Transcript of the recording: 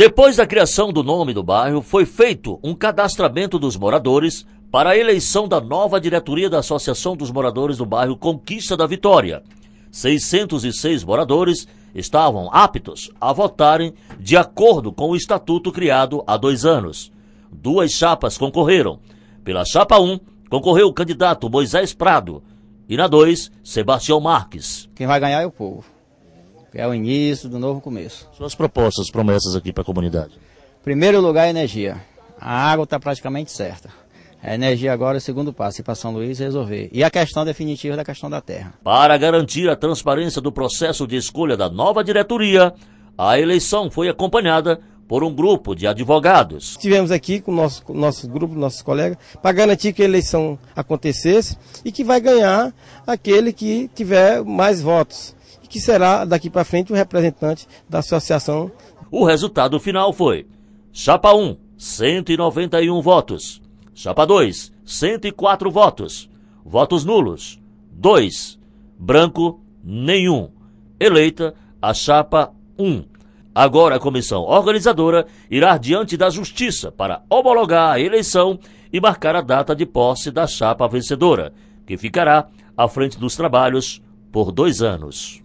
Depois da criação do nome do bairro, foi feito um cadastramento dos moradores para a eleição da nova diretoria da Associação dos Moradores do Bairro Conquista da Vitória. 606 moradores estavam aptos a votarem de acordo com o estatuto criado há dois anos. Duas chapas concorreram. Pela chapa 1, concorreu o candidato Moisés Prado e na 2, Sebastião Marques. Quem vai ganhar é o povo é o início do novo começo. Suas propostas, promessas aqui para a comunidade? Primeiro lugar, energia. A água está praticamente certa. A energia agora é o segundo passo, e para São Luís resolver. E a questão definitiva da questão da terra. Para garantir a transparência do processo de escolha da nova diretoria, a eleição foi acompanhada por um grupo de advogados. Estivemos aqui com o nosso, nosso grupo, nossos colegas, para garantir que a eleição acontecesse e que vai ganhar aquele que tiver mais votos que será daqui para frente o representante da associação. O resultado final foi: Chapa 1, 191 votos. Chapa 2, 104 votos. Votos nulos, 2. Branco, nenhum. Eleita a chapa 1. Agora a comissão organizadora irá diante da Justiça para homologar a eleição e marcar a data de posse da chapa vencedora, que ficará à frente dos trabalhos por dois anos.